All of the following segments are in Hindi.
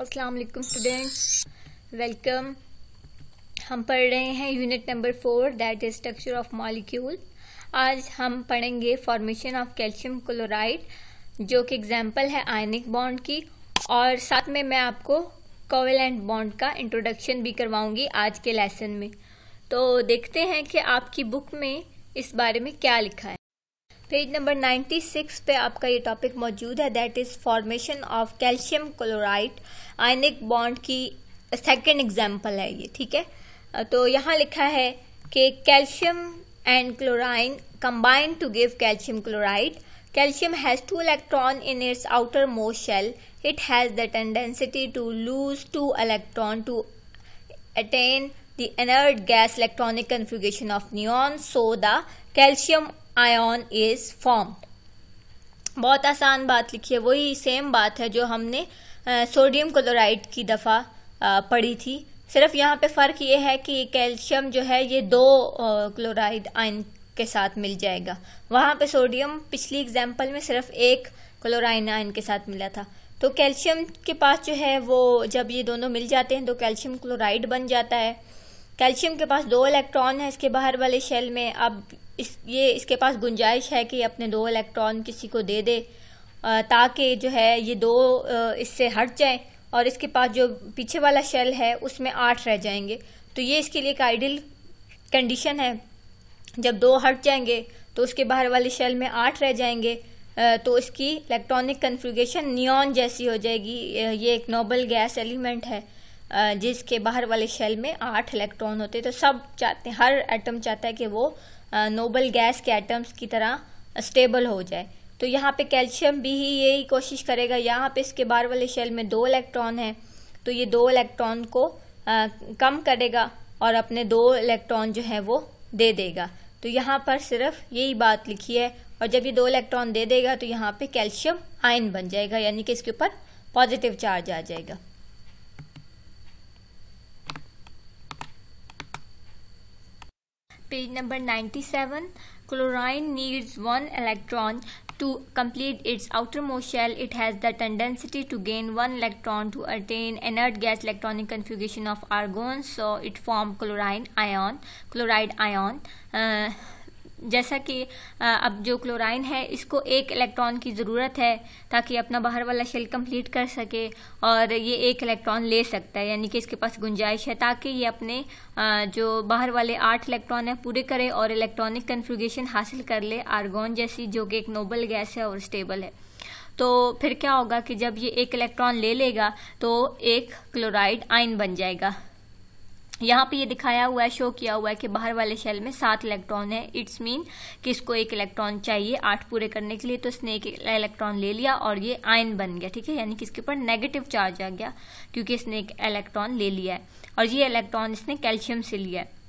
अस्सलाम वालेकुम स्टूडेंट्स वेलकम हम पढ़ रहे हैं unit number four that is structure of molecule आज हम पढ़ेंगे फॉर्मेशन ऑफ कैल्शियम क्लोराइड जो कि एग्जांपल है आयनिक बॉन्ड की और साथ में मैं आपको कोवेलेंट बॉन्ड का इंट्रोडक्शन भी करवाऊंगी आज के लेसन में तो देखते हैं कि आपकी बुक में इस बारे में क्या लिखा है पेज नंबर नाइन्टी सिक्स पे आपका ये टॉपिक मौजूद है that is formation of calcium chloride ionic bond की सेकेंड एग्जाम्पल है ये ठीक है तो यहाँ लिखा है कि calcium and chlorine combine to give calcium chloride calcium has two electron in its outermost shell it has the tendency to lose two electron to attain the inert gas electronic configuration of neon so the calcium ion is form बहुत आसान बात लिखी है वही सेम बात है जो हमने सोडियम क्लोराइड की दफ़ा पढ़ी थी सिर्फ यहाँ पे फ़र्क ये है कि कैल्शियम जो है ये दो क्लोराइड आयन के साथ मिल जाएगा वहां पे सोडियम पिछली एग्जाम्पल में सिर्फ एक क्लोराइन आयन के साथ मिला था तो कैल्शियम के पास जो है वो जब ये दोनों मिल जाते हैं तो कैल्शियम क्लोराइड बन जाता है कैल्शियम के पास दो इलेक्ट्रॉन है इसके बाहर वाले शेल में अब इस ये इसके पास गुंजाइश है कि अपने दो इलेक्ट्रॉन किसी को दे दे ताकि जो है ये दो इससे हट जाएं और इसके पास जो पीछे वाला शेल है उसमें आठ रह जाएंगे तो ये इसके लिए एक आइडियल कंडीशन है जब दो हट जाएंगे तो उसके बाहर वाले शेल में आठ रह जाएंगे तो इसकी इलेक्ट्रॉनिक कन्फ्यूगेशन नियॉन जैसी हो जाएगी ये एक नोबल गैस एलिमेंट है जिसके बाहर वाले शेल में आठ इलेक्ट्रॉन होते तो सब चाहते हर एटम चाहता है कि वो नोबल गैस के एटम्स की तरह स्टेबल हो जाए तो यहाँ पे कैल्शियम भी ही यही कोशिश करेगा यहाँ पे इसके बार वाले शेल में दो इलेक्ट्रॉन है तो ये दो इलेक्ट्रॉन को आ, कम करेगा और अपने दो इलेक्ट्रॉन जो है वो दे देगा तो यहाँ पर सिर्फ यही बात लिखी है और जब ये दो इलेक्ट्रॉन दे देगा तो यहाँ पे कैल्शियम आयन बन जाएगा यानी कि इसके ऊपर पॉजिटिव चार्ज आ जाएगा Page number 97. Chlorine needs one electron to complete its outermost shell, it has the tendency to gain one electron to attain inert gas electronic configuration of argon. So it forms chloride ion, chloride ion. Uh, जैसा कि अब जो क्लोराइन है इसको एक इलेक्ट्रॉन की ज़रूरत है ताकि अपना बाहर वाला शेल कंप्लीट कर सके और ये एक इलेक्ट्रॉन ले सकता है यानी कि इसके पास गुंजाइश है ताकि ये अपने जो बाहर वाले आठ इलेक्ट्रॉन है पूरे करे और इलेक्ट्रॉनिक कन्फ्यूगेशन हासिल कर ले आर्गोन जैसी जो कि एक नोबल गैस है और स्टेबल है तो फिर क्या होगा कि जब ये एक इलेक्ट्रॉन ले लेगा तो एक क्लोराइड आयन बन जाएगा यहाँ पे ये दिखाया हुआ है शो किया हुआ है कि बाहर वाले शेल में सात इलेक्ट्रॉन है इट्स मीन कि इसको एक इलेक्ट्रॉन चाहिए आठ पूरे करने के लिए तो इसने एक इलेक्ट्रॉन ले लिया और ये आयन बन गया ठीक है यानी कि इसके ऊपर नेगेटिव चार्ज आ गया क्योंकि इसने एक इलेक्ट्रॉन ले लिया है और ये इलेक्ट्रॉन इसने कैल्शियम से लिया है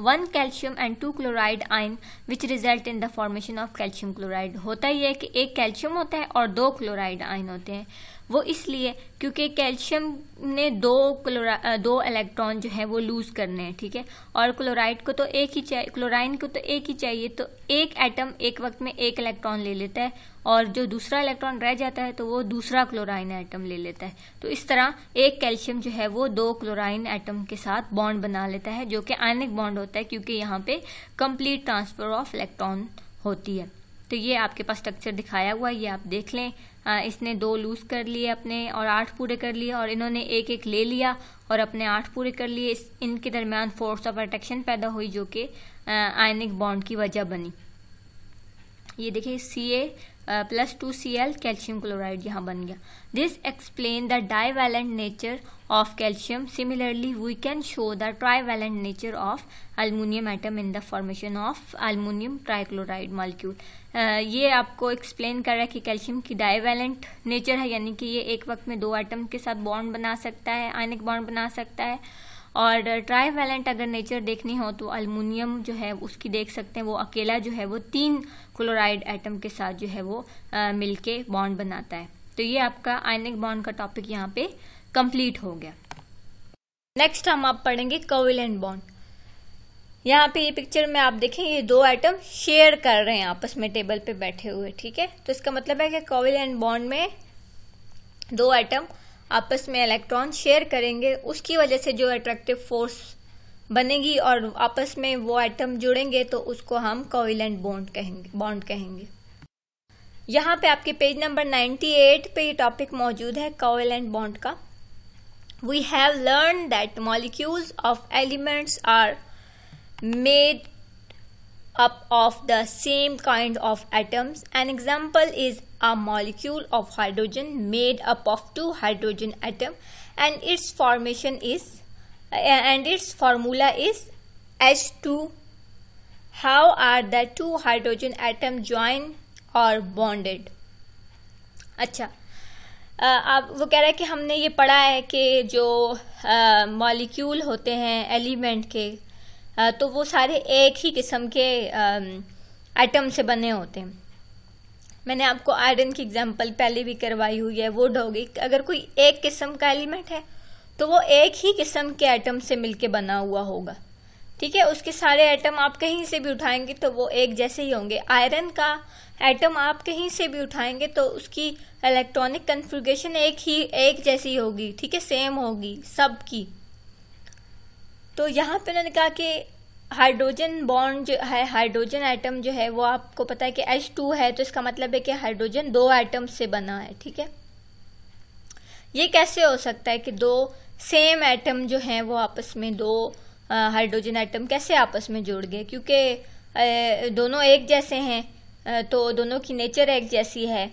one calcium and two chloride ion which result in the formation of calcium chloride होता ही है कि एक कैल्शियम होता है और दो क्लोराइड आयन होते हैं वो इसलिए क्योंकि कैल्शियम ने दो क्लोरा दो इलेक्ट्रॉन जो है वो लूज करने हैं ठीक है और क्लोराइड को तो एक ही चाहिए क्लोराइन को तो एक ही चाहिए तो एक एटम एक वक्त में एक इलेक्ट्रॉन ले लेता है और जो दूसरा इलेक्ट्रॉन रह जाता है तो वो दूसरा क्लोराइन एटम ले लेता है तो इस तरह एक कैल्शियम जो है वो दो क्लोराइन एटम के साथ बॉन्ड बना लेता है जो कि आयनिक बॉन्ड होता है क्योंकि यहाँ पे कंप्लीट ट्रांसफर ऑफ इलेक्ट्रॉन होती है तो ये आपके पास स्ट्रक्चर दिखाया हुआ ये आप देख लें आ, इसने दो लूज कर लिए अपने और आठ पूरे कर लिए और इन्होंने एक एक ले लिया और अपने आठ पूरे कर लिए इनके दरमियान फोर्स ऑफ अट्रैक्शन पैदा हुई जो कि आयनिक बॉन्ड की वजह बनी ये देखिए C A plus two C L calcium chloride यहाँ बन गया this explain the divalent nature of calcium similarly we can show the trivalent nature of aluminium atom in the formation of aluminium trichloride molecule ये आपको एक्सप्लेन कर रहा है कि कैल्शियम की डाईवैलेंट नेचर है यानी कि ये एक वक्त में दो आइटम के साथ बॉन्ड बना सकता है आयनिक बॉन्ड बना सकता है और ट्राई वैलेंट अगर नेचर देखनी हो तो अल्मोनियम जो है उसकी देख सकते हैं वो अकेला जो है वो तीन क्लोराइड एटम के साथ जो है वो मिलके बॉन्ड बनाता है तो ये आपका आयनिक बॉन्ड का टॉपिक यहाँ पे कंप्लीट हो गया नेक्स्ट हम आप पढ़ेंगे कोविलेंट बॉन्ड यहाँ पे ये पिक्चर में आप देखें ये दो एटम शेयर कर रहे हैं आपस में टेबल पे बैठे हुए ठीक है तो इसका मतलब है कि कोविलेंट बॉन्ड में दो एटम आपस में इलेक्ट्रॉन शेयर करेंगे उसकी वजह से जो अट्रैक्टिव फोर्स बनेगी और आपस में वो एटम जुड़ेंगे तो उसको हम कोविलेंट बॉन्ड कहेंगे बॉन्ड कहेंगे यहाँ पे आपके पेज नंबर 98 पे ये टॉपिक मौजूद है कोविलेंट बॉन्ड का we have learn that molecules of elements are made up of the same kind of atoms. An example is a molecule of hydrogen made up of two hydrogen atom and its formation is and its formula is H2. How are the two hydrogen atom joined or bonded? acha अब वो कह रहा है कि हमने ये पढ़ा है कि जो मॉलिक्यूल होते हैं एलिमेंट के तो वो सारे एक ही किस्म के आइटम से बने होते हैं मैंने आपको आयरन की एग्जांपल पहले भी करवाई हुई है वुड होगी अगर कोई एक किस्म का एलिमेंट है तो वो एक ही किस्म के आइटम से मिलके बना हुआ होगा ठीक है उसके सारे आइटम आप कहीं से भी उठाएंगे तो वो एक जैसे ही होंगे आयरन का आइटम आप कहीं से भी उठाएंगे तो उसकी इलेक्ट्रॉनिक कन्फ्यूगेशन एक ही एक जैसी होगी ठीक है सेम होगी सबकी तो यहाँ पे उन्होंने कहा कि हाइड्रोजन बॉन्ड जो है हाइड्रोजन आइटम जो है वो आपको पता है कि एच टू है तो इसका मतलब है कि हाइड्रोजन दो आइटम से बना है ठीक है ये कैसे हो सकता है कि दो सेम आइटम जो हैं वो आपस में दो हाइड्रोजन आइटम कैसे आपस में जुड़ गए क्योंकि दोनों एक जैसे हैं तो दोनों की नेचर एक जैसी है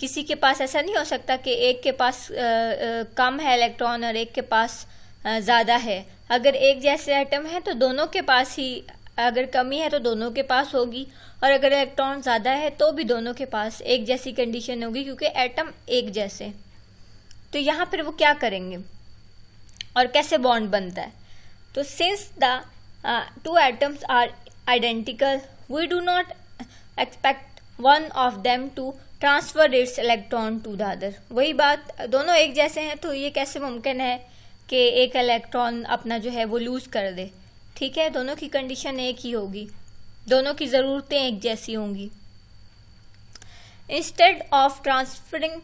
किसी के पास ऐसा नहीं हो सकता कि एक के पास आ, आ, कम है इलेक्ट्रॉन और एक के पास ज़्यादा है अगर एक जैसे एटम है तो दोनों के पास ही अगर कमी है तो दोनों के पास होगी और अगर इलेक्ट्रॉन ज़्यादा है तो भी दोनों के पास एक जैसी कंडीशन होगी क्योंकि एटम एक जैसे तो यहां पर वो क्या करेंगे और कैसे बॉन्ड बनता है तो since the two atoms are identical we do not expect one of them to transfer its electron to the other वही बात दोनों एक जैसे हैं तो ये कैसे मुमकिन है कि एक इलेक्ट्रॉन अपना जो है वो लूज़ कर दे ठीक है दोनों की कंडीशन एक ही होगी दोनों की ज़रूरतें एक जैसी होंगी instead of transferring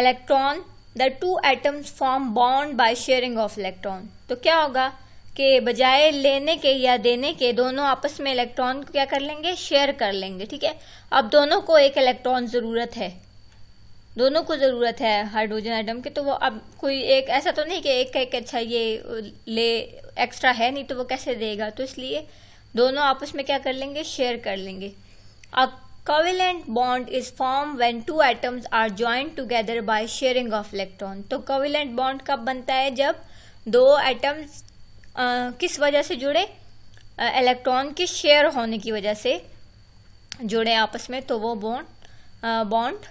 electron the two atoms form bond by sharing of electron तो क्या होगा कि बजाय लेने के या देने के दोनों आपस में इलेक्ट्रॉन क्या कर लेंगे शेयर कर लेंगे ठीक है अब दोनों को एक इलेक्ट्रॉन ज़रूरत है दोनों को ज़रूरत है हाइड्रोजन आइटम की तो वो अब कोई एक ऐसा तो नहीं कि एक का एक अच्छा ये ले एक्स्ट्रा है नहीं तो वो कैसे देगा तो इसलिए दोनों आपस में क्या कर लेंगे शेयर कर लेंगे a covalent bond is form when two items are joined together by sharing of electron तो कोविलेंट बॉन्ड कब बनता है जब दो एटम्स किस वजह से जुड़े इलेक्ट्रॉन के शेयर होने की वजह से जुड़े आपस में तो वो बॉन्ड बॉन्ड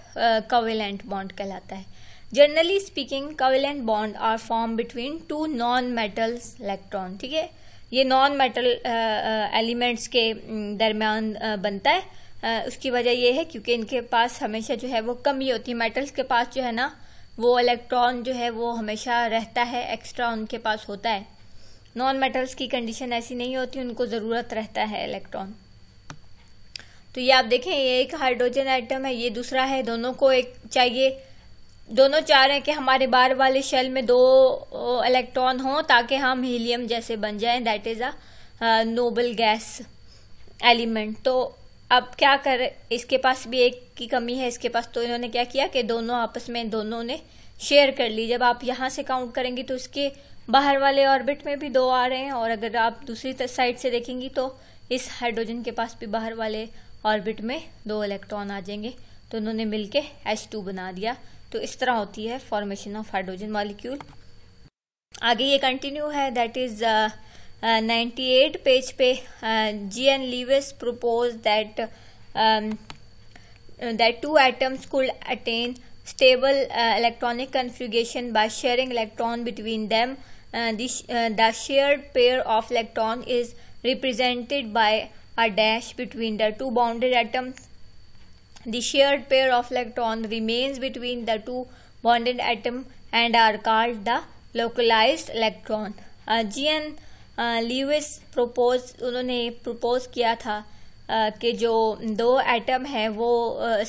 कवेलेंट बॉन्ड कहलाता है generally speaking covalent bond are form between two non metals electron ठीक है ये नॉन मेटल एलिमेंट्स के mm, दरमियान uh, बनता है आ, uh, उसकी वजह यह है क्योंकि इनके पास हमेशा जो है वो कमी होती है मेटल्स के पास जो है ना वो इलेक्ट्रॉन जो है वो हमेशा रहता है एक्स्ट्रा उनके पास होता है नॉन मेटल्स की कंडीशन ऐसी नहीं होती उनको ज़रूरत रहता है इलेक्ट्रॉन तो ये आप देखें ये एक हाइड्रोजन आइटम है ये दूसरा है दोनों को एक चाहिए दोनों चाह रहे हैं कि हमारे बार वाले शेल में दो इलेक्ट्रॉन हों ताकि हम हीलियम जैसे बन जाएं that is a noble gas element तो अब क्या कर इसके पास भी एक की कमी है इसके पास तो इन्होंने क्या किया कि दोनों आपस में दोनों ने शेयर कर ली जब आप यहां से काउंट करेंगी तो इसके बाहर वाले ऑर्बिट में भी दो आ रहे हैं और अगर आप दूसरी साइड से देखेंगी तो इस हाइड्रोजन के पास भी बाहर वाले ऑर्बिट में दो इलेक्ट्रॉन आ जाएंगे तो उन्होंने मिलके H2 बना दिया तो इस तरह होती है फॉर्मेशन ऑफ हाइड्रोजन मॉलिक्यूल आगे ये कंटिन्यू है दैट इज नाइन्टी पेज पे G N Lewis propose that that two atoms could attain stable electronic configuration by sharing electron between them the share pair of electron is represented by a dash between the two bonded atoms. The shared pair of electrons remains between the two bonded atom and are called the localized electron. G lewis proposed unhone propose kiya tha था कि जो दो एटम हैं वो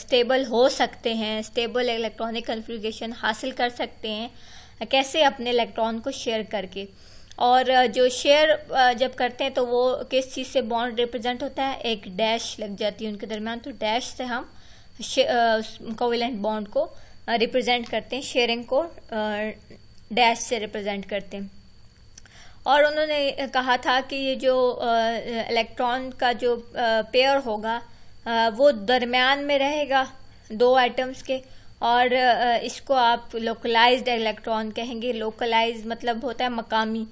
स्टेबल हो सकते हैं स्टेबल इलेक्ट्रॉनिक कन्फ्यूगेशन हासिल कर सकते हैं कैसे अपने इलेक्ट्रॉन को शेयर करके और जो शेयर जब करते हैं तो वो किस चीज़ से बॉन्ड रिप्रेजेंट होता है एक डैश लग जाती है उनके दरमियान तो डैश से हम कोविलेंट बॉन्ड को रिप्रेजेंट करते हैं शेयरिंग को डैश से रिप्रेजेंट करते हैं और उन्होंने कहा था कि ये जो इलेक्ट्रॉन का जो पेयर होगा आ, वो दरमियान में रहेगा दो एटम्स के और इसको आप लोकलाइज्ड इलेक्ट्रॉन कहेंगे लोकलाइज मतलब होता है मकामी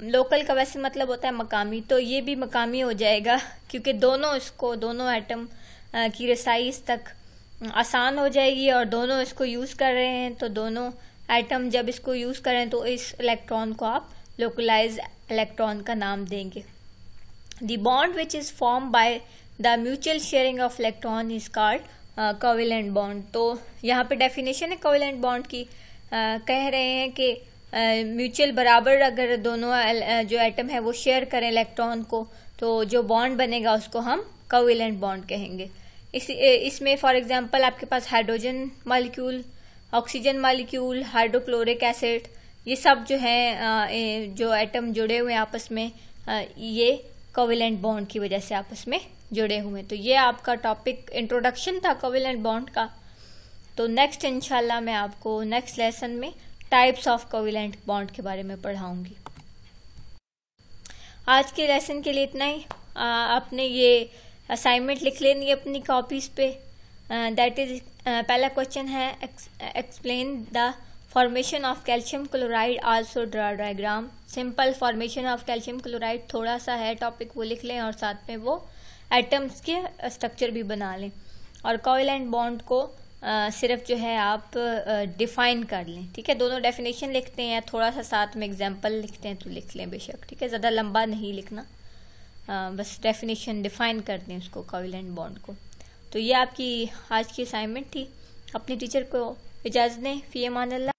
लोकल का वैसे मतलब होता है मकामी तो ये भी मकामी हो जाएगा क्योंकि दोनों इसको दोनों एटम की रसाई इस तक आसान हो जाएगी और दोनों इसको यूज़ कर रहे हैं तो दोनों एटम जब इसको यूज़ करें तो इस इलेक्ट्रॉन को आप लोकलाइज इलेक्ट्रॉन का नाम देंगे the bond which is form by the mutual sharing of electron is called covalent bond तो यहाँ पे डेफिनेशन है कोविलेंट बॉन्ड की uh, कह रहे हैं कि म्यूचुअल बराबर अगर दोनों जो एटम है वो शेयर करें इलेक्ट्रॉन को तो जो बॉन्ड बनेगा उसको हम कोविलेंट बॉन्ड कहेंगे इस इसमें फॉर एग्जांपल आपके पास hydrogen molecule oxygen molecule hydrochloric acid ये सब जो है जो एटम जुड़े हुए हैं आपस में ये कोविलेंट बॉन्ड की वजह से आपस में जुड़े हुए हैं तो ये आपका टॉपिक इंट्रोडक्शन था कोविलेंट बॉन्ड का तो नेक्स्ट इंशाल्लाह मैं आपको नेक्स्ट लेसन में टाइप्स ऑफ कोविलेंट बॉन्ड के बारे में पढ़ाऊंगी आज के लेसन के लिए इतना ही आपने ये असाइनमेंट लिख लेनी है अपनी कॉपीज पे दैट इज पहला क्वेश्चन है explain the formation of calcium chloride also draw diagram simple formation of calcium chloride थोड़ा सा है टॉपिक वो लिख लें और साथ में वो एटम्स के स्ट्रक्चर भी बना लें और कॉयल एंड बॉन्ड को आ, सिर्फ जो है आप डिफाइन कर लें ठीक है दोनों डेफिनेशन लिखते हैं या थोड़ा सा साथ में एग्जाम्पल लिखते हैं तो लिख लें बेशक ठीक है ज़्यादा लंबा नहीं लिखना आ, बस डेफिनेशन डिफाइन कर दें उसको कॉविलेंट बॉन्ड को तो ये आपकी आज की असाइनमेंट थी अपने टीचर को इजाज़त दें फ़ी अमान